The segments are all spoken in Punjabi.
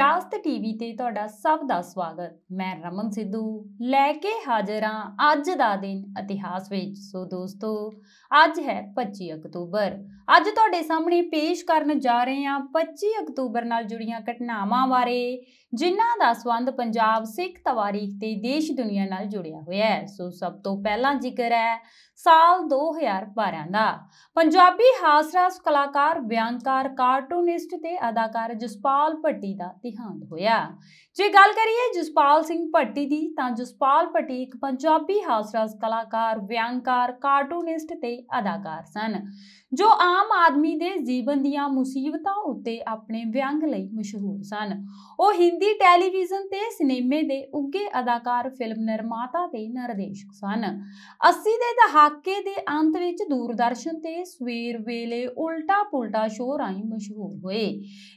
ਵਿਰਾਸਤ ਟੀਵੀ ਤੇ ਤੁਹਾਡਾ ਸਭ ਦਾ ਸਵਾਗਤ ਮੈਂ ਰਮਨ ਸਿੱਧੂ ਲੈ ਕੇ ਹਾਜ਼ਰ ਹਾਂ ਅੱਜ ਦਾ ਦਿਨ ਇਤਿਹਾਸ ਵਿੱਚ ਸੋ ਦੋਸਤੋ ਅੱਜ ਹੈ 25 ਅਕਤੂਬਰ ਅੱਜ ਤੁਹਾਡੇ ਸਾਹਮਣੇ ਪੇਸ਼ ਕਰਨ ਜਾ ਰਹੇ ਹਾਂ 25 ਅਕਤੂਬਰ ਨਾਲ ਜੁੜੀਆਂ ਘਟਨਾਵਾਂ ਬਾਰੇ ਜਿਨ੍ਹਾਂ ਦਾ ਸਬੰਧ ਪੰਜਾਬ ਸਿੱਖ ਤਵਾਰੀਖ ਤੇ ਦੇਸ਼ ਦੁਨੀਆ ਨਾਲ ਜੁੜਿਆ ਹੋਇਆ ਹੈ ਸੋ ਸਭ ਤੋਂ ਪਹਿਲਾਂ ਜ਼ਿਕਰ ਹੈ ਸਾਲ 2012 ਦਾ ਪੰਜਾਬੀ ਹਾਸਰਸ ਕਲਾਕਾਰ ਬਿਆਨਕਾਰ ਕਾਰਟੂਨਿਸਟ ਤੇ ਅਦਾਕਾਰ ਜਸਪਾਲ ਭੱਟੀ ਦਾ ਦੇਹਾਂਤ ਹੋਇਆ ਜੇ ਗੱਲ ਕਰੀਏ ਜਸਪਾਲ ਸਿੰਘ ਭੱਟੀ ਦੀ ਤਾਂ ਜਸਪਾਲ ਭੱਟੀ ਇੱਕ ਪੰਜਾਬੀ ਹਾਸਰਸ ਕਲਾਕਾਰ ਵਿਅੰਗਕਾਰ ਕਾਰਟੂਨਿਸਟ ਤੇ ਅਦਾਕਾਰ ਸਨ ਜੋ ਆਮ ਆਦਮੀ ਦੇ ਜੀਵਨ ਦੀਆਂ ਮੁਸੀਬਤਾਂ ਉੱਤੇ ਆਪਣੇ ਵਿਅੰਗ ਲਈ ਮਸ਼ਹੂਰ ਸਨ ਉਹ ਹਿੰਦੀ ਟੈਲੀਵਿਜ਼ਨ ਤੇ ਸਿਨੇਮੇ ਦੇ ਉੱਗੇ ਅਦਾਕਾਰ ਫਿਲਮ ਨਿਰਮਾਤਾ ਤੇ ਨਿਰਦੇਸ਼ਕ ਸਨ 80 ਦੇ ਦਹਾਕੇ ਦੇ ਅੰਤ ਵਿੱਚ ਦੂਰਦਰਸ਼ਨ ਤੇ ਸਵੇਰ ਵੇਲੇ ਉਲਟਾ ਪੁਲਟਾ ਸ਼ੋਅ ਰਾਹੀਂ ਮਸ਼ਹੂਰ ਹੋਏ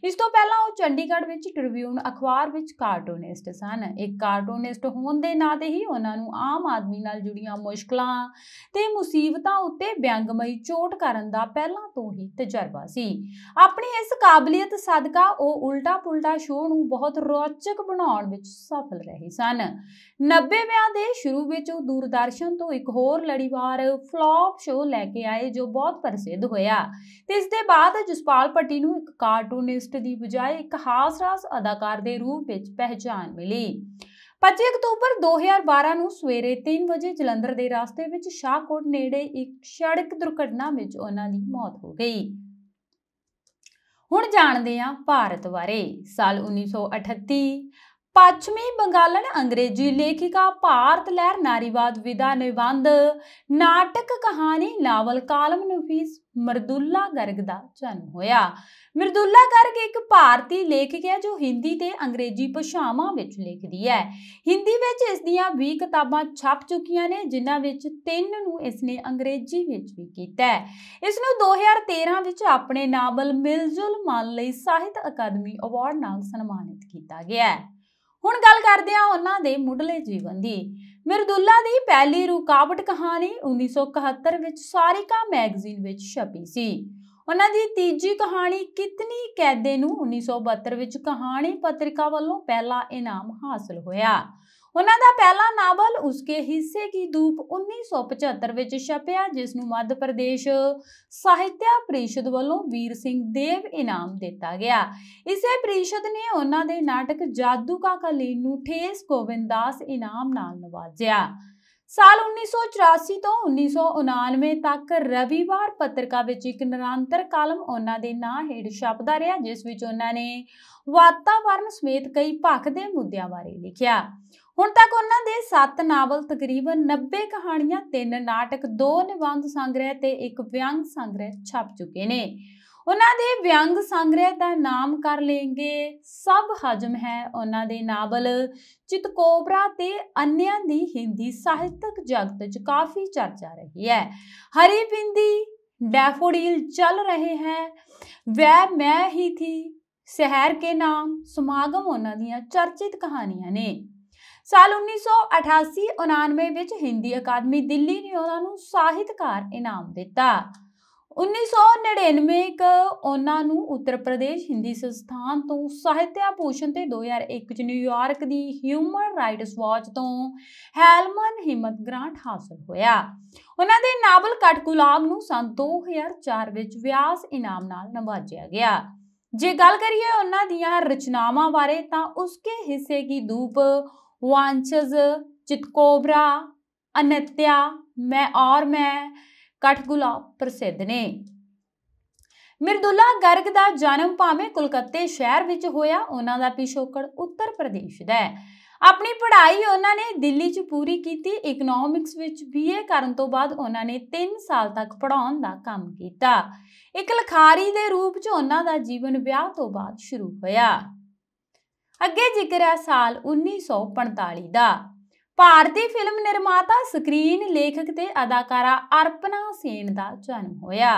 ਇਸ ਤੋਂ ਪਹਿਲਾਂ ਉਹ ਚੰਡੀਗੜ੍ਹ ਵਿੱਚ ਟ੍ਰਿਬਿਊਨ ਅਖਬਾਰ ਵਿੱਚ ਕਾਰਟੂਨਿਸਟ ਸਨ ਇੱਕ ਕਾਰਟੂਨਿਸਟ ਹੋਣ ਦੇ ਨਾਤੇ ਹੀ ਉਹਨਾਂ ਨੂੰ ਆਮ ਆਦਮੀ ਨਾਲ ਜੁੜੀਆਂ ਮੁਸ਼ਕਲਾਂ ਤੇ ਮੁਸੀਬਤਾਂ ਉੱਤੇ ਵਿਅੰਗਮਈ ਚੋਟ ਕਰਨ ਦਾ ਪਹਿਲਾਂ ਤੋਂ ਹੀ ਤਜਰਬਾ ਸੀ ਆਪਣੀ ਇਸ ਕਾਬਲੀਅਤ ਸਦਕਾ ਉਹ ਉਲਟਾ ਪੁਲਟਾ ਸ਼ੋਅ ਨੂੰ ਬਹੁਤ ਰੌਚਕ ਬਣਾਉਣ ਵਿੱਚ ਸਫਲ ਰਹੇ ਸਨ 90ਵਿਆਂ ਦੇ ਸ਼ੁਰੂ ਵਿੱਚ ਉਹ ਦੂਰਦਰਸ਼ਨ ਤੋਂ ਇੱਕ ਹੋਰ ਲੜੀਵਾਰ ਫਲॉप ਸ਼ੋਅ ਲੈ ਕੇ ਆਏ ਜੋ ਬਹੁਤ ਪ੍ਰਸਿੱਧ ਹੋਇਆ ਤੇ ਇਸ ਦੇ ਬਾਅਦ ਜਸਪਾਲ ਪੱਟੀ ਨੂੰ ਇੱਕ ਕਾਰਟੂਨਿਸਟ ਦੀ ਬਜਾਏ ਇੱਕ ਹਾਸ-ਰਾਸ ਅਦਾਕਾਰ ਦੇ ਰੂਪ ਵਿੱਚ ਪਹਿਚਾਨ ਮਿਲੀ 25 ਅਕਤੂਬਰ 2012 ਨੂੰ ਸਵੇਰੇ 3 ਵਜੇ ਜਲੰਧਰ ਦੇ ਰਸਤੇ ਵਿੱਚ ਸ਼ਾਹਕੋਟ ਨੇੜੇ ਇੱਕ ਸੜਕ ਦੁਰਘਟਨਾ ਵਿੱਚ ਉਹਨਾਂ ਦੀ ਮੌਤ ਹੋ ਗਈ ਹੁਣ ਜਾਣਦੇ ਹਾਂ ਭਾਰਤ ਬਾਰੇ ਸਾਲ 1938 ਪੱਛਮੀ ਬੰਗਾਲਣ ਅੰਗਰੇਜ਼ੀ ਲੇਖਿਕਾ ਭਾਰਤ ਲਹਿਰ ਨਾਰੀਵਾਦ ਵਿਦਾ ਨਿਬੰਧ ਨਾਟਕ ਕਹਾਣੀ ਨਾਵਲ ਕਾਲਮ ਨਫੀਸ ਮਰਦੁੱਲਾ ਗਰਗ ਦਾ ਜਨਮ ਹੋਇਆ ਮਰਦੁੱਲਾ ਗਰਗ ਇੱਕ ਭਾਰਤੀ ਲੇਖਕ ਹੈ ਜੋ ਹਿੰਦੀ ਤੇ ਅੰਗਰੇਜ਼ੀ ਭਾਸ਼ਾਵਾਂ ਵਿੱਚ ਲਿਖਦੀ ਹੈ ਹਿੰਦੀ ਵਿੱਚ ਇਸ ਦੀਆਂ 20 ਕਿਤਾਬਾਂ ਛਪ ਚੁੱਕੀਆਂ ਨੇ ਜਿਨ੍ਹਾਂ ਵਿੱਚ ਤਿੰਨ ਨੂੰ ਇਸ ਨੇ ਅੰਗਰੇਜ਼ੀ ਵਿੱਚ ਵੀ ਕੀਤਾ ਹੈ ਇਸ ਨੂੰ 2013 ਵਿੱਚ ਆਪਣੇ ਨਾਵਲ ਮਿਲਜੁਲ ਮਨ ਲਈ ਸਾਹਿਤ ਅਕਾਦਮੀ ਅਵਾਰਡ ਨਾਲ ਸਨਮਾਨਿਤ ਕੀਤਾ ਗਿਆ ਹੈ ਹੁਣ ਗੱਲ ਕਰਦੇ ਹਾਂ ਉਹਨਾਂ ਦੇ ਮੁੱਢਲੇ ਜੀਵਨ ਦੀ ਮਿਰਦੁੱਲਾ ਦੀ ਪਹਿਲੀ ਰੁਕਾਵਟ ਕਹਾਣੀ 1971 ਵਿੱਚ ਸਾਰਿਕਾ ਮੈਗਜ਼ੀਨ ਵਿੱਚ ਛਪੀ ਸੀ ਉਹਨਾਂ ਦੀ ਤੀਜੀ ਕਹਾਣੀ ਕਿਤਨੀ ਕੈਦੇ ਨੂੰ 1972 ਵਿੱਚ ਕਹਾਣੀ ਪੱਤਰਿਕਾ ਵੱਲੋਂ ਪਹਿਲਾ ਇਨਾਮ ਹਾਸਲ ਹੋਇਆ ਉਹਨਾਂ ਦਾ ਪਹਿਲਾ ਨਾਵਲ ਉਸਕੇ ਹਿੱਸੇ ਕੀ ਧੂਪ 1975 ਵਿੱਚ ਛਪਿਆ ਜਿਸ ਨੂੰ ਮੱਧ ਪ੍ਰਦੇਸ਼ ਸਾਹਿਤਿਆ ਪ੍ਰੀਸ਼ਦ ਵੱਲੋਂ ਵੀਰ ਸਿੰਘ ਦੇਵ ਇਨਾਮ ਦਿੱਤਾ ਗਿਆ ਇਸੇ ਪ੍ਰੀਸ਼ਦ ਨੇ ਉਹਨਾਂ ਦੇ ਨਾਟਕ ਜਾਦੂ ਕਾ ਕਲੀਨ ਨੂੰ ਠੇਸ ਗੋਵਿੰਦਾਸ ਇਨਾਮ ਨਾਲ ਨਵਾਜਿਆ ਸਾਲ 1984 ਤੋਂ 1999 ਤੱਕ ਰਵੀਵਾਰ ਪੱਤਰਿਕਾ ਵਿੱਚ ਇੱਕ ਨਿਰੰਤਰ ਕਾਲਮ ਉਹਨਾਂ ਦੇ ਨਾਂ ਹੇਠ ਛਪਦਾ ਰਿਹਾ ਜਿਸ ਵਿੱਚ ਉਹਨਾਂ ਨੇ ਵਾਤਾਵਰਣ ਸਮੇਤ ਕਈ ਭੱਖ ਦੇ ਮੁੱਦਿਆਂ ਬਾਰੇ ਲਿਖਿਆ ਹੁਣ ਤੱਕ ਉਹਨਾਂ ਦੇ 7 ਨਾਵਲ ਤਕਰੀਬਨ 90 ਕਹਾਣੀਆਂ 3 ਨਾਟਕ 2 ਨਿਬੰਧ ਸੰਗ੍ਰਹਿ ਤੇ ਇੱਕ ਵਿਅੰਗ ਸੰਗ੍ਰਹਿ ਛਪ ਚੁੱਕੇ ਨੇ ਉਹਨਾਂ ਦੇ ਵਿਅੰਗ ਸੰਗ੍ਰਹਿ ਦਾ ਨਾਮ ਕਰ ਲੇਂਗੇ ਸਭ ਹਜਮ ਹੈ ਉਹਨਾਂ ਦੇ ਨਾਵਲ ਚਿਤਕੋਬਰਾ ਤੇ ਅੰਨਿਆਂ ਦੀ ਹਿੰਦੀ ਸਾਹਿਤਕ ਜਗਤ 'ਚ ਕਾਫੀ ਚਰਚਾ ਰਹੀ ਹੈ ਹਰੀ ਪਿੰਦੀ ਡੈਫੋਡੀਲ ਚੱਲ ਰਹੇ ਹੈ ਵੈ ਮੈਂ ਹੀ ਥੀ ਸ਼ਹਿਰ ਕੇ ਨਾਮ ਸਮਾਗਮ ਉਹਨਾਂ ਦੀਆਂ ਚਰਚਿਤ ਕਹਾਣੀਆਂ ਨੇ ਸਾਲ 1988-99 ਵਿੱਚ ਹਿੰਦੀ ਅਕਾਦਮੀ ਦਿੱਲੀ ਨੇ ਉਹਨਾਂ ਨੂੰ ਸਾਹਿਤਕਾਰ ਇਨਾਮ ਦਿੱਤਾ 1999 ਕ ਉਹਨਾਂ ਨੂੰ ਉੱਤਰ ਪ੍ਰਦੇਸ਼ ਹਿੰਦੀ ਸੰਸਥਾਨ ਤੋਂ ਸਾਹਿਤਿਆ ਪੋਸ਼ਣ ਤੇ 2001 ਚ ਨਿਊਯਾਰਕ ਦੀ ਹਿਊਮਨ ਰਾਈਟਸ ਵਾਚ ਤੋਂ ਹੈਲਮਨ ਹਿੰਮਤ ਗ੍ਰਾਂਟ ਹਾਸਲ ਹੋਇਆ ਉਹਨਾਂ ਦੇ ਨਾਵਲ ਕਟਕੁਲਾਬ ਨੂੰ ਸਨ 2004 ਵਿੱਚ ਵਿਆਸ ਇਨਾਮ ਨਾਲ ਨਵਾਜਿਆ ਗਿਆ ਜੇ ਗੱਲ ਕਰੀਏ ਉਹਨਾਂ ਦੀਆਂ ਰਚਨਾਵਾਂ ਬਾਰੇ ਤਾਂ ਉਸਕੇ ਹਿੱਸੇ ਕੀ ਧੂਪ ਵਾਂਚਸ ਚਿਤਕੋਬਰਾ ਅਨਤਿਆ ਮੈਂ ਔਰ ਮੈਂ ਕਠਗੁਲਾ ਪ੍ਰਸਿੱਧ ਨੇ ਮਿਰਦੁੱਲਾ ਗਰਗ ਦਾ ਜਨਮ ਭਾਵੇਂ ਕੋਲਕਾਤੇ ਸ਼ਹਿਰ ਵਿੱਚ ਹੋਇਆ ਉਹਨਾਂ ਦਾ ਪਿਛੋਕੜ ਉੱਤਰ ਪ੍ਰਦੇਸ਼ ਦਾ ਹੈ ਆਪਣੀ ਪੜ੍ਹਾਈ ਉਹਨਾਂ ਨੇ ਦਿੱਲੀ 'ਚ ਪੂਰੀ ਕੀਤੀ ਇਕਨੋਮਿਕਸ ਵਿੱਚ ਬੀਏ ਕਰਨ ਤੋਂ ਬਾਅਦ ਉਹਨਾਂ ਨੇ 3 ਸਾਲ ਤੱਕ ਪੜ੍ਹਾਉਣ ਦਾ ਕੰਮ ਕੀਤਾ ਇੱਕ ਲਖਾਰੀ ਦੇ ਰੂਪ 'ਚ ਉਹਨਾਂ ਦਾ ਜੀਵਨ ਵਿਆਹ ਤੋਂ ਬਾਅਦ ਸ਼ੁਰੂ ਹੋਇਆ ਅੱਗੇ ਜ਼ਿਕਰ ਹੈ ਸਾਲ 1945 ਦਾ ਭਾਰਤੀ ਫਿਲਮ ਨਿਰਮਾਤਾ ਸਕਰੀਨ ਲੇਖਕ ਤੇ ਅਦਾਕਾਰਾ ਅਰਪਨਾ ਸੇਨ ਦਾ ਜਨਮ ਹੋਇਆ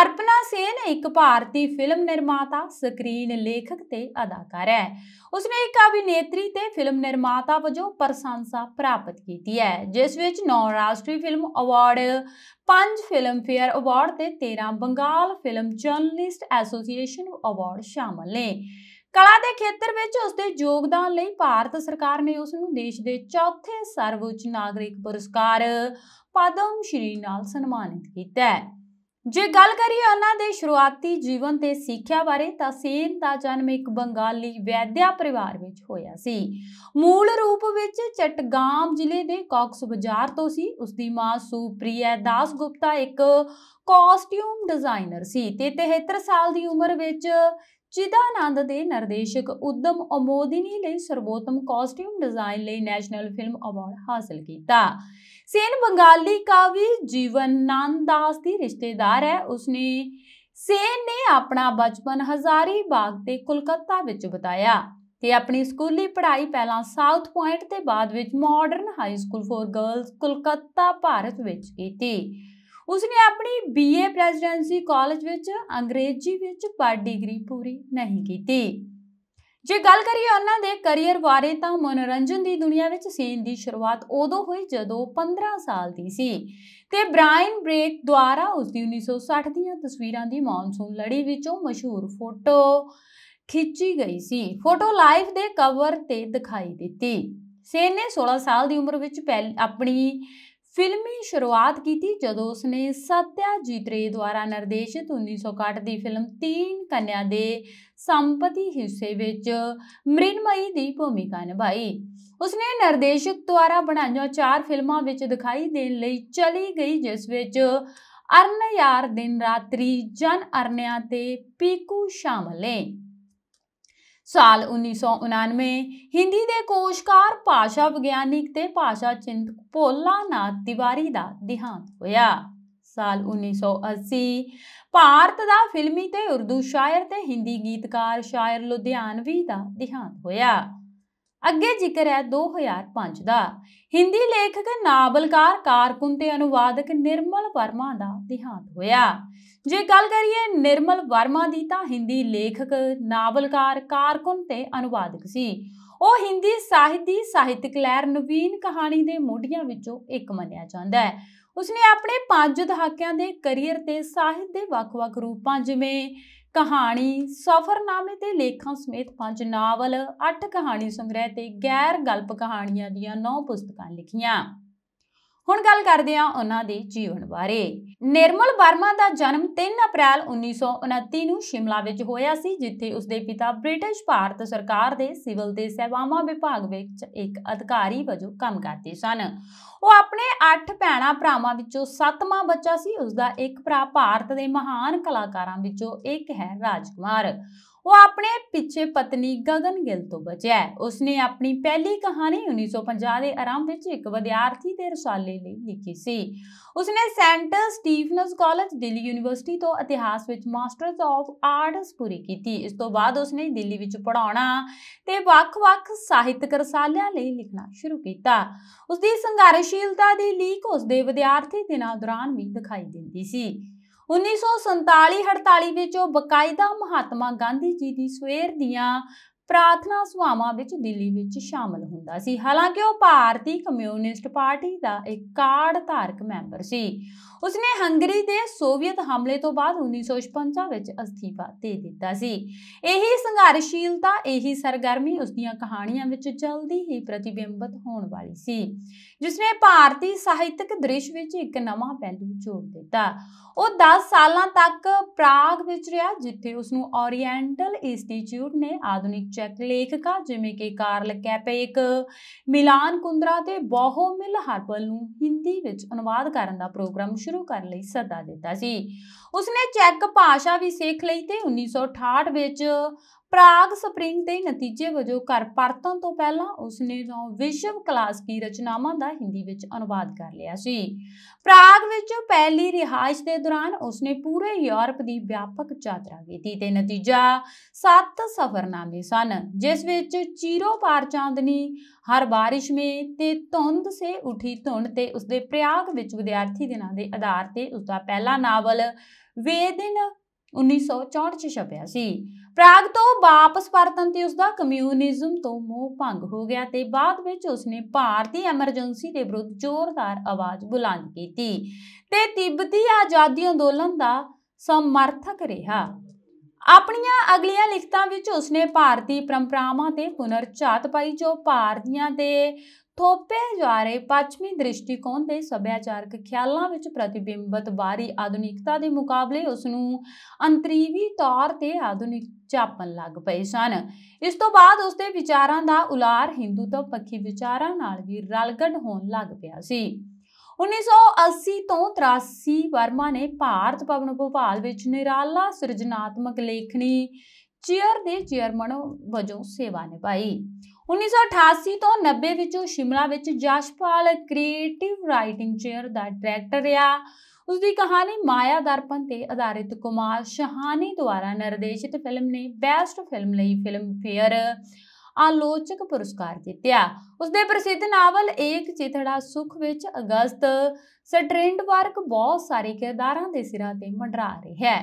ਅਰਪਨਾ ਸੇਨ ਇੱਕ ਭਾਰਤੀ ਫਿਲਮ ਨਿਰਮਾਤਾ ਸਕਰੀਨ ਲੇਖਕ ਤੇ ਅਦਾਕਾਰ ਹੈ ਉਸਨੇ ਇੱਕ ਅਭਿਨੇਤਰੀ ਤੇ ਫਿਲਮ ਨਿਰਮਾਤਾ ਵਜੋਂ ਪ੍ਰਸ਼ੰਸਾ ਪ੍ਰਾਪਤ ਕੀਤੀ ਹੈ ਜਿਸ ਵਿੱਚ 9 ਰਾਸ਼ਟਰੀ ਫਿਲਮ ਅਵਾਰਡ 5 ਫੇਅਰ ਅਵਾਰਡ ਤੇ 13 Bengal film journalist association award ਸ਼ਾਮਲ ਨੇ ਕਲਾ ਦੇ ਖੇਤਰ ਵਿੱਚ ਉਸ ਦੇ ਯੋਗਦਾਨ ਲਈ ਭਾਰਤ ਸਰਕਾਰ ਨੇ ਉਸ ਨੂੰ ਦੇਸ਼ ਦੇ ਚੌਥੇ ਸਰਵਉੱਚ ਨਾਗਰਿਕ ਪੁਰਸਕਾਰ ਪਦਮ ਸ਼੍ਰੀ ਨਾਲ ਸਨਮਾਨਿਤ ਕੀਤਾ ਹੈ ਜੇ ਗੱਲ ਕਰੀਏ ਉਹਨਾਂ ਦੇ ਸ਼ੁਰੂਆਤੀ ਜੀਵਨ ਤੇ ਸਿੱਖਿਆ ਬਾਰੇ ਤਾਂ ਸੇਨ ਦਾ ਜਨਮ ਇੱਕ ਬੰਗਾਲੀ ਵੈਦਿਆ ਪਰਿਵਾਰ ਵਿੱਚ ਹੋਇਆ ਸੀ ਮੂਲ ਰੂਪ ਵਿੱਚ ਚਟਗਾਮ ਜ਼ਿਲ੍ਹੇ ਦੇ ਕਾਕਸ ਬਾਜ਼ਾਰ ਤੋਂ ਸੀ ਉਸ ਦੀ ਮਾਂ ਸੁਪ੍ਰਿਆ ਦਾਸ ਗੁਪਤਾ ਇੱਕ ਕਾਸਟਿਊਮ ਡਿਜ਼ਾਈਨਰ ਸੀ ਤੇ 73 ਸਾਲ ਦੀ ਉਮਰ ਵਿੱਚ ਚਿਦਾਨੰਦ ਦੇ ਨਿਰਦੇਸ਼ਕ ਉਦਮ ਅਮੋਦਿਨੀ ਲਈ ਸਰਵੋਤਮ ਕਾਸਟਿਊਮ ਡਿਜ਼ਾਈਨ ਲਈ ਨੈਸ਼ਨਲ ਫਿਲਮ ਅਵਾਰਡ ਹਾਸਲ ਕੀਤਾ ਸੇਨ ਬੰਗਾਲੀ ਕਾਵੀ ਜੀਵਨ ਨੰਦਾਸ ਦੀ ਰਿਸ਼ਤੇਦਾਰ ਹੈ ਉਸਨੇ ਸੇਨ ਨੇ ਆਪਣਾ ਬਚਪਨ ਹਜ਼ਾਰੀ ਬਾਗ ਤੇ ਕੋਲਕਾਤਾ ਵਿੱਚ ਬਤਾਇਆ ਤੇ ਆਪਣੀ ਸਕੂਲੀ ਪੜ੍ਹਾਈ ਪਹਿਲਾਂ ਸਾਊਥ ਪੁਆਇੰਟ ਤੇ ਬਾਅਦ ਵਿੱਚ modern high school for girls Kolkata Bharat ਵਿੱਚ ਕੀਤੀ ਉਸਨੇ ਆਪਣੀ ਬੀਏ ਪ੍ਰੈਜ਼ੀਡੈਂਸੀ ਕਾਲਜ ਵਿੱਚ ਅੰਗਰੇਜ਼ੀ ਵਿੱਚ ਪਰ ਡਿਗਰੀ ਪੂਰੀ ਨਹੀਂ ਕੀਤੀ ਜੇ ਗੱਲ ਕਰੀਏ ਉਹਨਾਂ ਦੇ ਕੈਰੀਅਰ ਬਾਰੇ ਤਾਂ ਮਨੋਰੰਜਨ ਦੀ ਦੁਨੀਆ ਵਿੱਚ ਸੀਨ ਦੀ ਸ਼ੁਰੂਆਤ ਉਦੋਂ ਹੋਈ ਜਦੋਂ 15 ਸਾਲ ਦੀ ਸੀ ਤੇ ਬ੍ਰਾਇਨ ਬ੍ਰੇਕ ਦੁਆਰਾ ਉਸ ਦੀ 1960 ਦੀਆਂ ਤਸਵੀਰਾਂ ਦੀ ਮੌਨਸੂਨ ਲੜੀ ਵਿੱਚੋਂ ਮਸ਼ਹੂਰ ਫੋਟੋ ਖਿੱਚੀ ਗਈ ਸੀ ਫੋਟੋ ਲਾਈਫ ਦੇ ਕਵਰ ਤੇ ਦਿਖਾਈ ਦਿੱਤੀ ਸੇਨ ਨੇ 16 ਸਾਲ ਦੀ ਉਮਰ ਵਿੱਚ ਆਪਣੀ ਫਿਲਮੀ ਸ਼ੁਰੂਆਤ ਕੀਤੀ ਜਦੋਂ ਉਸਨੇ ਸਤਿਆਜੀਤ ਰੇ ਦੁਆਰਾ ਨਿਰਦੇਸ਼ਿਤ 1968 ਦੀ ਫਿਲਮ ਤੀਨ ਕੰਨਿਆ ਦੇ ਸੰਪਤੀ ਹਿੱਸੇ ਵਿੱਚ ਮ੍ਰਿਨਮਈ ਦੀ ਭੂਮਿਕਾ ਨਿਭਾਈ ਉਸਨੇ ਨਿਰਦੇਸ਼ਕ ਦੁਆਰਾ ਬਣਾਈਆਂ ਚਾਰ ਫਿਲਮਾਂ ਵਿੱਚ ਦਿਖਾਈ ਦੇਣ ਲਈ ਚਲੀ ਗਈ ਜਿਸ ਵਿੱਚ ਅਰਨ ਯਾਰ ਦਿਨ ਰਾਤਰੀ ਜਨ ਅਰਨਿਆ ਤੇ ਪੀਕੂ ਸ਼ਾਮਲ ਨੇ ਸਾਲ 1999 ਹਿੰਦੀ ਦੇ ਕੋਸ਼ਕਾਰ ਭਾਸ਼ਾ ਵਿਗਿਆਨਿਕ ਤੇ ਭਾਸ਼ਾ ਚਿੰਤਕ ਭੋਲਾ ਨਾਥ ਤਿਵਾਰੀ ਦਾ ਦਿਹਾਂਤ ਹੋਇਆ ਸਾਲ 1980 ਭਾਰਤ ਦਾ ਫਿਲਮੀ ਤੇ ਉਰਦੂ ਸ਼ਾਇਰ ਤੇ ਹਿੰਦੀ ਗੀਤਕਾਰ ਸ਼ਾਇਰ ਲੁਧਿਆਣਵੀ ਦਾ ਦਿਹਾਂਤ ਹੋਇਆ ਅੱਗੇ ਜ਼ਿਕਰ ਹੈ 2005 ਦਾ ਹਿੰਦੀ ਲੇਖਕ ਨਾਵਲਕਾਰ ਕਾਰਕੁਨ ਤੇ ਅਨੁਵਾਦਕ ਨਿਰਮਲ ਵਰਮਾ ਦਾ ਦਿਹਾਂਤ ਹੋਇਆ ਜੇ ਗੱਲ ਕਰੀਏ ਨਿਰਮਲ ਵਰਮਾ ਦੀ ਤਾਂ ਹਿੰਦੀ ਲੇਖਕ ਨਾਵਲਕਾਰ ਕਾਰਕੁਨ ਤੇ ਅਨੁਵਾਦਕ ਸੀ ਉਹ ਹਿੰਦੀ ਸਾਹਿਤ ਦੀ ਸਾਹਿਤਕ ਲਹਿਰ ਨਵੀਨ ਕਹਾਣੀ ਦੇ ਮੋਢੀਆਂ ਵਿੱਚੋਂ ਇੱਕ ਮੰਨਿਆ ਜਾਂਦਾ ਹੈ ਉਸਨੇ ਆਪਣੇ ਪੰਜ ਦਹਾਕਿਆਂ ਦੇ ਕੈਰੀਅਰ ਤੇ ਸਾਹਿਤ ਦੇ ਵੱਖ-ਵੱਖ ਰੂਪਾਂ ਜਿਵੇਂ ਕਹਾਣੀ, ਸਫ਼ਰਨਾਮੇ ਤੇ ਲੇਖਾਂ ਸਮੇਤ ਪੰਜ ਨਾਵਲ, ਅੱਠ ਕਹਾਣੀ ਸੰਗ੍ਰਹਿ ਤੇ ਗੈਰ ਗਲਪ ਕਹਾਣੀਆਂ ਦੀਆਂ ਨੌ ਪੁਸਤਕਾਂ ਲਿਖੀਆਂ। ਹੁਣ ਗੱਲ ਕਰਦੇ ਹਾਂ ਉਹਨਾਂ ਦੇ ਜੀਵਨ ਬਾਰੇ ਨਿਰਮਲ ਵਰਮਾ ਦਾ ਜਨਮ 3 ਅਪ੍ਰੈਲ 1929 ਨੂੰ ਸ਼ਿਮਲਾ ਵਿੱਚ ਹੋਇਆ ਸੀ ਜਿੱਥੇ ਉਸਦੇ ਪਿਤਾ ਬ੍ਰਿਟਿਸ਼ ਭਾਰਤ ਸਰਕਾਰ ਦੇ ਸਿਵਲ ਤੇ ਸੇਵਾਵਾਂ ਵਿਭਾਗ ਵਿੱਚ ਇੱਕ ਅਧਿਕਾਰੀ ਵਜੋਂ ਕੰਮ ਕਰਦੇ ਸਨ ਉਹ ਆਪਣੇ 8 ਭੈਣਾ ਭਰਾਵਾਂ ਵਿੱਚੋਂ ਸੱਤਵਾਂ ਬੱਚਾ ਸੀ ਉਸ ਦਾ ਇੱਕ ਭਰਾ ਭਾਰਤ ਦੇ ਮਹਾਨ ਕਲਾਕਾਰਾਂ ਵਿੱਚੋਂ ਇੱਕ ਹੈ ਰਾਜਕੁਮਾਰ ਉਹ ਆਪਣੇ ਪਿੱਛੇ ਪਤਨੀ ਗਗਨ ਗਿੱਲ ਤੋਂ ਬਚਿਆ ਉਸਨੇ ਆਪਣੀ ਪਹਿਲੀ ਕਹਾਣੀ 1950 ਦੇ ਆਰੰਭ ਵਿੱਚ ਇੱਕ ਵਿਦਿਆਰਥੀ ਦੇ ਰਸਾਲੇ ਲਈ ਲਿਖੀ ਸੀ ਉਸਨੇ saint Stephen's college Delhi university ਤੋਂ ਇਤਿਹਾਸ ਵਿੱਚ ਮਾਸਟਰਸ ਆਫ ਆਰਟਸ ਪੂਰੀ ਕੀਤੀ ਇਸ ਤੋਂ ਬਾਅਦ ਉਸਨੇ ਦਿੱਲੀ ਵਿੱਚ ਪੜਾਉਣਾ ਤੇ ਵੱਖ-ਵੱਖ ਸਾਹਿਤਕ ਰਸਾਲਿਆਂ ਲਈ ਲਿਖਣਾ ਸ਼ੁਰੂ ਕੀਤਾ ਉਸਦੀ ਸੰਘਰਸ਼ ਅਸ਼ੀਲਤਾ ਦੀ ਲੀਕ ਉਸ ਦੇ ਵਿਦਿਆਰਥੀ ਦਿਨਾਂ ਦੌਰਾਨ ਵੀ ਦਿਖਾਈ ਦਿੰਦੀ ਸੀ 1947-48 ਵਿੱਚ ਉਹ ਬਕਾਇਦਾ ਮਹਾਤਮਾ ਗਾਂਧੀ ਜੀ ਦੀ ਸਵੇਰ ਦੀਆਂ ਪ੍ਰਾਰਥਨਾ ਸਭਾਵਾਂ ਵਿੱਚ ਦਿੱਲੀ ਵਿੱਚ ਸ਼ਾਮਲ ਹੁੰਦਾ ਸੀ ਹਾਲਾਂਕਿ ਉਹ ਭਾਰਤੀ ਕਮਿਊਨਿਸਟ ਪਾਰਟੀ ਦਾ ਇੱਕ ਕਾਰਡ ਧਾਰਕ ਮੈਂਬਰ ਸੀ ਉਸਨੇ ਹੰਗਰੀ ਦੇ ਸੋਵੀਅਤ ਹਮਲੇ ਤੋਂ ਬਾਅਦ 1956 ਵਿੱਚ ਅਸਤੀਫਾ ਦੇ ਦਿੱਤਾ ਸੀ ਇਹੀ ਸੰਘਰਸ਼ੀਲਤਾ ਇਹੀ ਸਰਗਰਮੀ ਉਸ ਦੀਆਂ ਕਹਾਣੀਆਂ ਵਿੱਚ ਜਲਦੀ ਹੀ ਪ੍ਰਤੀਬਿੰਬਤ ਹੋਣ ਵਾਲੀ ਸੀ ਜਿਸ ਨੇ ਭਾਰਤੀ ਸਾਹਿਤਕ ਦ੍ਰਿਸ਼ ਵਿੱਚ ਇੱਕ ਨਵਾਂ ਪਹਿਲੂ ਜੋੜ ਦਿੱਤਾ ਉਹ 10 ਸਾਲਾਂ ਤੱਕ ਪ੍ਰਾਗ ਵਿੱਚ ਰਿਹਾ ਜਿੱਥੇ ਉਸ ਨੂੰ ਓਰੀਐਂਟਲ ਇੰਸਟੀਚਿਊਟ ਨੇ ਆਧੁਨਿਕ ਚੈਕ ਲੇਖਕਾ ਜਿਵੇਂ ਕਿ ਕਾਰਲ ਕੈਪੇਕ ਮਿਲਾਨ ਕੁੰਦਰਾ ਤੇ ਮਿਲ ਹਰਪਲ ਨੂੰ ਹਿੰਦੀ ਵਿੱਚ ਅਨੁਵਾਦ ਕਰਨ ਦਾ ਪ੍ਰੋਗਰਾਮ ਸ਼ੁਰੂ ਕਰਨ ਲਈ ਸੱਦਾ ਦਿੱਤਾ ਸੀ ਉਸਨੇ ਚੈੱਕ ਭਾਸ਼ਾ ਵੀ ਸਿੱਖ ਲਈ ਤੇ 1968 ਵਿੱਚ ਪ੍ਰਾਗ ਸਪ੍ਰਿੰਗ ਦੇ ਨਤੀਜੇ ਵਜੋਂ ਘਰ ਪਰਤਣ ਤੋਂ ਪਹਿਲਾਂ ਉਸਨੇ ਨੌ ਵਿਸ਼ਵ ਕਲਾਸ ਕੀ ਰਚਨਾਵਾਂ ਦਾ ਹਿੰਦੀ ਵਿੱਚ ਅਨੁਵਾਦ ਕਰ ਲਿਆ ਸੀ ਪ੍ਰਾਗ ਵਿੱਚ ਪਹਿਲੀ ਰਿਹਾਇਸ਼ ਦੇ ਦੌਰਾਨ ਉਸਨੇ ਪੂਰੇ ਯੂਰਪ ਦੀ ਵਿਆਪਕ ਯਾਤਰਾ ਕੀਤੀ ਤੇ ਨਤੀਜਾ ਸੱਤ ਸਫ਼ਰਨਾਮੇ ਸਨ ਜਿਸ ਵਿੱਚ ਚੀਰੋ ਪਾਰ ਚਾਂਦਨੀ ਹਰ ਬਾਰਿਸ਼ ਮੇ ਤੇ ਧੁੰਦ ਸੇ ਉਠੀ ਧੁੰਦ ਤੇ ਉਸਦੇ ਪ੍ਰਯਾਗ ਵਿੱਚ ਵਿਦਿਆਰਥੀ ਦਿਨਾਂ ਦੇ ਆਧਾਰ ਤੇ ਉਸਦਾ ਪਹਿਲਾ ਨਾਵਲ ਵੇ ਦਿਨ 1964 ਚ ਛਪਿਆ ਸੀ ਪ੍ਰਾਗ ਤੋਂ ਵਾਪਸ ਪਰਤਣ ਤੇ ਉਸਦਾ ਕਮਿਊਨਿਜ਼ਮ ਤੋਂ ਮੋਹ ਭੰਗ ਹੋ ਗਿਆ ਤੇ ਬਾਅਦ ਵਿੱਚ ਉਸਨੇ ਭਾਰਤੀ ਐਮਰਜੈਂਸੀ ਦੇ ਵਿਰੁੱਧ ਜ਼ੋਰਦਾਰ ਆਵਾਜ਼ ਬੁਲੰਦ ਕੀਤੀ ਤੇ ਤਿੱਬਤੀ ਆਜ਼ਾਦੀ ਅੰਦੋਲਨ ਦਾ ਸਮਰਥਕ ਰਿਹਾ ਆਪਣੀਆਂ ਅਗਲੀਆਂ ਲਿਖਤਾਂ ਵਿੱਚ ਉਸਨੇ ਭਾਰਤੀ ਪਰੰਪਰਾਵਾਂ ਤੇ ਪੁਨਰ ਪਾਈ ਜੋ ਭਾਰਤੀਆਂ ਦੇ ਥੋਪੇ ਜਾ ਰਹੇ ਪੱਛਮੀ ਦ੍ਰਿਸ਼ਟੀਕੋਣ ਦੇ ਸੱਭਿਆਚਾਰਕ ਖਿਆਲਾਂ ਵਿੱਚ ਪ੍ਰਤੀਬਿੰਬਤ ਵਾਰੀ ਆਧੁਨਿਕਤਾ ਦੇ ਮੁਕਾਬਲੇ ਉਸ ਨੂੰ ਅੰਤਰੀਵੀ ਤੌਰ ਤੇ ਆਧੁਨਿਕ ਚਾਪਨ ਲੱਗ ਪਏ ਸਨ ਇਸ ਤੋਂ ਬਾਅਦ ਉਸ ਦੇ ਵਿਚਾਰਾਂ ਦਾ ਉਲਾਰ ਹਿੰਦੂ ਤੋਂ ਪੱਖੀ ਵਿਚਾਰਾਂ ਨਾਲ ਵੀ ਰਲਗੱਡ ਹੋਣ ਲੱਗ ਪਿਆ ਸੀ 1980 ਤੋਂ 83 ਵਰਮਾ ਨੇ ਭਾਰਤ ਭਵਨ ਭੋਪਾਲ ਵਿੱਚ ਨਿਰਾਲਾ ਸਿਰਜਣਾਤਮਕ ਲੇਖਣੀ ਚੇਅਰ ਦੇ ਚੇਅਰਮੈਨ ਵਜੋਂ ਸੇਵਾ ਨਿਭਾਈ 1988 ਤੋਂ 90 ਵਿੱਚ ਉਹ ਸ਼ਿਮਲਾ ਵਿੱਚ ਜਸ਼ਪਾਲ ਕ੍ਰੀਏਟਿਵ ਰਾਈਟਿੰਗ ਚੇਅਰ ਦਾ ਡਾਇਰੈਕਟਰ ਰਿਹਾ ਉਸ ਦੀ ਕਹਾਣੀ ਮਾਇਆ ਦਰਪਣ ਤੇ ਆਧਾਰਿਤ ਕੁਮਾਰ ਸ਼ਹਾਨੀ ਦੁਆਰਾ ਨਿਰਦੇਸ਼ਿਤ ਫਿਲਮ ਨੇ ਬੈਸਟ ਫਿਲਮ ਲਈ ਫਿਲਮ ਫੇਅਰ ਆਲੋਚਕ ਪੁਰਸਕਾਰ ਜਿੱਤਿਆ ਉਸਦੇ ਪ੍ਰਸਿੱਧ ਨਾਵਲ ਏਕ ਚਿਤੜਾ ਸੁਖ ਵਿੱਚ ਅਗਸਤ ਸਟ੍ਰੈਂਡ ਵਰਕ ਬਹੁਤ ਸਾਰੇ ਕਿਰਦਾਰਾਂ ਦੇ ਸਿਰਾਂ ਤੇ ਮੰਡਰਾ ਰਿਹਾ ਹੈ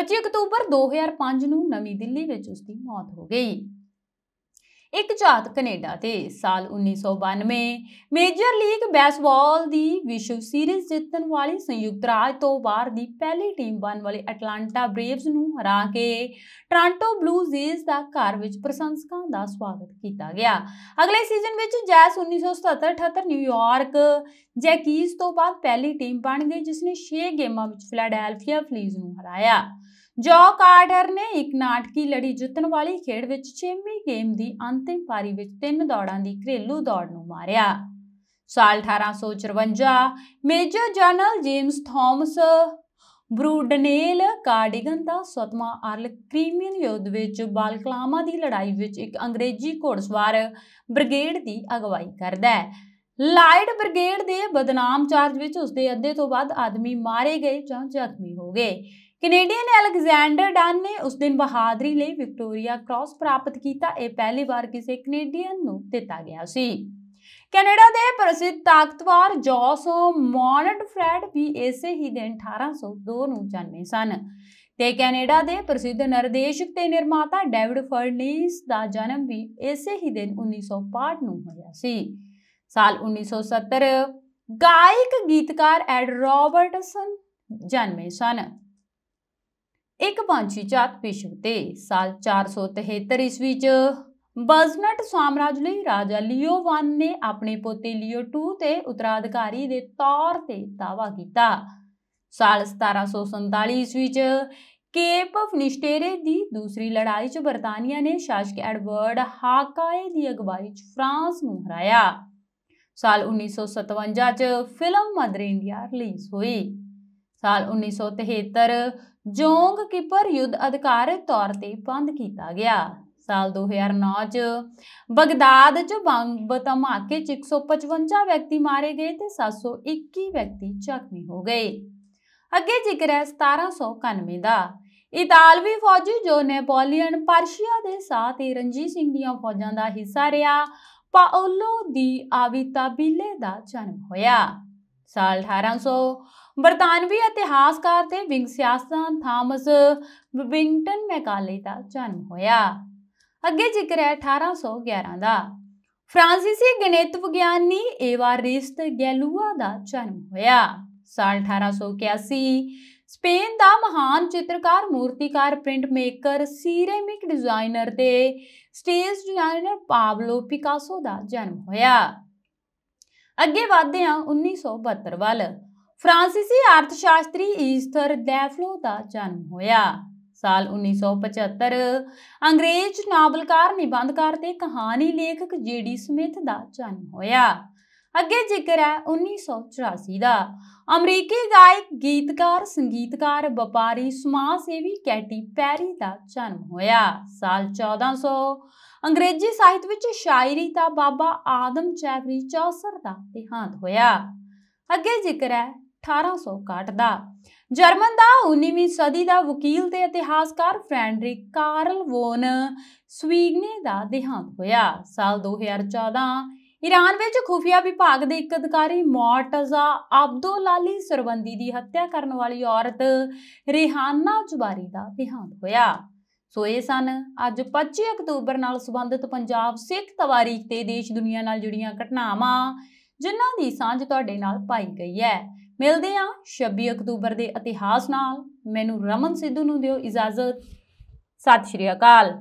25 ਅਕਤੂਬਰ 2005 ਨੂੰ ਨਵੀਂ ਦਿੱਲੀ ਵਿੱਚ ਉਸਦੀ ਮੌਤ ਹੋ ਗਈ ਇੱਕ ਝਾਤ ਕੈਨੇਡਾ ਤੇ ਸਾਲ 1992 ਮੇਜਰ ਲੀਗ ਬੈਸਬਾਲ ਦੀ ਵਿਸ਼ਵ ਸੀਰੀਜ਼ ਜਿੱਤਣ ਵਾਲੀ ਸੰਯੁਕਤ ਰਾਜ ਤੋਂ ਬਾਹਰ ਦੀ ਪਹਿਲੀ ਟੀਮ ਬਣ ਵਾਲੇ ਐਟਲਾਂਟਾ ਬ੍ਰੇਵਜ਼ ਨੂੰ ਹਰਾ ਕੇ ਟ੍ਰਾਂਟੋ ਬਲੂ ਜੇਜ਼ ਦਾ ਘਰ ਵਿੱਚ ਪ੍ਰਸ਼ੰਸਕਾਂ ਦਾ ਸਵਾਗਤ ਕੀਤਾ ਗਿਆ ਅਗਲੇ ਸੀਜ਼ਨ ਵਿੱਚ ਜੈਸ 1977-78 ਨਿਊਯਾਰਕ ਜੈਕੀਜ਼ ਤੋਂ ਬਾਅਦ ਪਹਿਲੀ ਟੀਮ ਬਣ ਗਈ ਜਿਸ ਨੇ 6 ਗੇਮਾਂ ਵਿੱਚ ਫਿਲਾਡੈਲਫੀਆ ਫਲੀਜ਼ ਨੂੰ ਹਰਾਇਆ ਜੋ ਆਰਡਰ ਨੇ ਇੱਕ ਨਾਟਕੀ ਲੜੀ ਜਿੱਤਣ ਵਾਲੀ ਖੇਡ ਵਿੱਚ 6ਵੀਂ ਗੇਮ ਦੀ ਅੰਤਿਮ ਪਾਰੀ ਵਿੱਚ ਤਿੰਨ ਦੌੜਾਂ ਦੀ ਘਰੇਲੂ ਦੌੜ ਨੂੰ ਮਾਰਿਆ ਸਾਲ 1854 major general James Thomas Brudenell Cardigan ਦਾ ਸਤਮਾ ਅਰਲ ਕ੍ਰੀਮੀਅਨ ਯੁੱਧ ਵਿੱਚ ਬਾਲਕਲਾਮਾ ਦੀ ਲੜਾਈ ਵਿੱਚ ਇੱਕ ਅੰਗਰੇਜ਼ੀ ਘੋੜਸਵਾਰ ਬ੍ਰਿਗੇਡ ਦੀ ਅਗਵਾਈ ਕਰਦਾ ਹੈ ਲਾਈਟ ਬ੍ਰਿਗੇਡ ਦੇ ਬਦਨਾਮ ਚਾਰਜ ਵਿੱਚ ਉਸਦੇ ਅੱਧੇ ਤੋਂ ਵੱਧ ਆਦਮੀ ਮਾਰੇ ਗਏ ਜਾਂ ਜ਼ਖਮੀ ਹੋ ਗਏ ਕੈਨੇਡੀਅਨ ਅਲੈਗਜ਼ੈਂਡਰ ਡਨ ਨੇ ਉਸ ਦਿਨ ਬਹਾਦਰੀ ਲਈ ਵਿਕਟੋਰੀਆ ਕ੍ਰਾਸ ਪ੍ਰਾਪਤ ਕੀਤਾ ਇਹ ਪਹਿਲੀ ਵਾਰ ਕਿਸੇ ਕੈਨੇਡੀਅਨ ਨੂੰ ਦਿੱਤਾ ਗਿਆ ਸੀ ਕੈਨੇਡਾ ਦੇ ਪ੍ਰਸਿੱਧ ਤਾਕਤਵਾਰ ਜੋਸ ਮੌਨਟ ਫ੍ਰੈਡ ਵੀ ਇਸੇ ਹੀ ਦਿਨ 1802 ਨੂੰ ਜਨਮੇ ਸਨ ਤੇ ਕੈਨੇਡਾ ਦੇ ਪ੍ਰਸਿੱਧ ਨਿਰਦੇਸ਼ਕ ਤੇ ਨਿਰਮਾਤਾ ਡੇਵਿਡ ਫਰਨੀਸ ਦਾ ਜਨਮ ਵੀ ਇਸੇ ਹੀ ਦਿਨ 1965 ਨੂੰ ਹੋਇਆ ਸੀ ਸਾਲ 1970 ਗਾਇਕ ਗੀਤਕਾਰ ਐਡ ਰੌਬਰਟਸਨ ਜਨਮੇ ਸਨ ਇੱਕ ਪੰਛੀ ਜਾਤ ਵਿਸ਼ਵ ਤੇ ਸਾਲ 473 ਈਸਵੀ ਚ ਬਜ਼ਨਟ ਸਾਮਰਾਜ ਲਈ ਰਾਜਾ ਲਿਓ 1 ਨੇ ਆਪਣੇ ਪੋਤੇ ਲਿਓ 2 ਤੇ ਉਤਰਾਧਿਕਾਰੀ ਦੇ ਤੌਰ ਤੇ ਦਾਵਾ ਕੀਤਾ ਸਾਲ 1747 ਈਸਵੀ ਚ ਕੇਪ ਆਫ ਨਿਸ਼ਟੇਰੇ ਦੀ ਦੂਸਰੀ ਲੜਾਈ ਚ ਬਰਤਾਨੀਆ ਨੇ ਸ਼ਾਸਕ ਐਡਵਰਡ ਹਾਕਾਏ ਦੀ ਅਗਵਾਈ ਚ ਫਰਾਂਸ ਨੂੰ ਹਰਾਇਆ ਸਾਲ 1957 ਚ ਫਿਲਮ ਮਦਰ ਇੰਡੀਆ ਰਿਲੀਜ਼ ਹੋਈ ਸਾਲ 1973 ਜੋਂਗ ਕਿਪਰ ਯੁੱਧ ਅਧਿਕਾਰਤ ਤੌਰ ਤੇ ਬੰਦ ਕੀਤਾ ਗਿਆ ਸਾਲ 2009 ਚ ਬਗਦਾਦ ਚ ਬੰਬ ਧਮਾਕੇ ਚ 155 ਵਿਅਕਤੀ ਮਾਰੇ ਗਏ ਤੇ 721 ਵਿਅਕਤੀ ਜ਼ਖਮੀ ਹੋ ਗਏ ਅੱਗੇ ਜ਼ਿਕਰ ਹੈ 1791 ਦਾ ਇਤਾਲਵੀ ਫੌਜੀ ਜੋ ਨੈਪੋਲੀਅਨ ਪਰਸ਼ੀਆ ਦੇ ਸਾਥ ਹੀ ਰਣਜੀਤ ਸਿੰਘ ਦੀਆਂ ਫੌਜਾਂ ਦਾ ਹਿੱਸਾ ਰਿਹਾ ਪਾਓਲੋ ਦੀ ਆਵਿਤਾਬਿਲੇ ਦਾ ਜਨਮ ਹੋਇਆ ਸਾਲ 1800 ਬਰਤਾਨਵੀ ਇਤਿਹਾਸਕਾਰ ਤੇ ਵਿੰਗ ਸਿਆਸਤਾਨ ਥਾਮਸ ਵਿੰਗਟਨ ਮੈਕਾਲੇ ਦਾ ਜਨਮ ਹੋਇਆ ਅੱਗੇ ਜ਼ਿਕਰ ਹੈ 1811 ਦਾ ਫ੍ਰਾਂਸੀਸੀ ਗਣਿਤ ਵਿਗਿਆਨੀ ਏਵਾਰਿਸਟ ਗੈਲੂਆ ਦਾ ਜਨਮ ਹੋਇਆ ਸਾਲ 1881 ਸਪੇਨ ਦਾ ਮਹਾਨ ਚਿੱਤਰਕਾਰ ਮੂਰਤੀਕਾਰ ਪ੍ਰਿੰਟ ਮੇਕਰ ਸੀਰੇਮਿਕ ਡਿਜ਼ਾਈਨਰ ਤੇ ਸਟੇਜ ਡਿਜ਼ਾਈਨਰ ਪਾਬਲੋ ਪਿਕਾਸੋ ਦਾ ਜਨਮ ਹੋਇਆ ਅੱਗੇ ਵਧਦੇ ਹਾਂ 1972 ਵੱਲ ਫ੍ਰਾਂਸੀਸੀ ਅਰਥਸ਼ਾਸਤਰੀ ਈਸਟਰ ਡੈਫਲੋ ਦਾ ਜਨਮ ਹੋਇਆ ਸਾਲ 1975 ਅੰਗਰੇਜ਼ ਨਾਵਲਕਾਰ ਨਿਬੰਧਕਾਰ ਤੇ ਕਹਾਣੀ ਲੇਖਕ ਜੀਡੀ ਸਮਿਥ ਦਾ ਜਨਮ ਹੋਇਆ ਅੱਗੇ ਜ਼ਿਕਰ ਹੈ 1984 ਦਾ ਅਮਰੀਕੀ ਗਾਇਕ ਗੀਤਕਾਰ ਸੰਗੀਤਕਾਰ ਵਪਾਰੀ ਸਮਾਜ ਸੇਵੀ ਕੈਟੀ ਪੈਰੀ ਦਾ ਜਨਮ ਹੋਇਆ ਸਾਲ 1400 ਅੰਗਰੇਜ਼ੀ ਸਾਹਿਤ ਵਿੱਚ ਸ਼ਾਇਰੀ ਦਾ ਬਾਬਾ ਆਦਮ ਚੈਵਰੀ ਚੌਸਰ ਦਾ ਦੇਹਾਂਤ ਹੋਇਆ ਅੱਗੇ ਜ਼ਿਕਰ ਹੈ 1861 ਦਾ ਜਰਮਨ ਦਾ 19ਵੀਂ ਸਦੀ ਦਾ ਵਕੀਲ ਤੇ ਇਤਿਹਾਸਕਾਰ ਫ੍ਰੈਂਡਰਿਕ ਕਾਰਲ ਵੋਨ ਸਵੀਗਨੇ ਦਾ ਦੇਹਾਂਤ ਹੋਇਆ ਸਾਲ 2014 ਈਰਾਨ ਵਿੱਚ ਖੁਫੀਆ ਵਿਭਾਗ ਦੇ ਇੱਕ ਅਧਿਕਾਰੀ ਮੌਰਟਜ਼ਾ ਅਬਦੁੱਲਾਲੀ ਸਰਵੰਦੀ ਦੀ ਹੱਤਿਆ ਕਰਨ ਵਾਲੀ ਔਰਤ ਰਿਹਾਨਾ ਜੁਬਾਰੀ ਦਾ ਦੇਹਾਂਤ ਹੋਇਆ ਸੋ ਇਹ ਸਨ ਅੱਜ 25 ਅਕਤੂਬਰ ਨਾਲ ਸੰਬੰਧਿਤ ਪੰਜਾਬ ਸਿੱਖ ਤਵਾਰੀਖ ਤੇ ਦੇਸ਼ ਦੁਨੀਆ ਨਾਲ ਜੁੜੀਆਂ ਘਟਨਾਵਾਂ ਜਿਨ੍ਹਾਂ ਦੀ ਸਾਂਝ ਤੁਹਾਡੇ ਨਾਲ ਪਾਈ ਗਈ ਹੈ ਮਿਲਦੇ ਆ 26 ਅਕਤੂਬਰ ਦੇ ਇਤਿਹਾਸ ਨਾਲ ਮੈਨੂੰ ਰਮਨ ਸਿੱਧੂ ਨੂੰ ਦਿਓ ਇਜਾਜ਼ਤ ਸਤਿ ਸ਼੍ਰੀ ਅਕਾਲ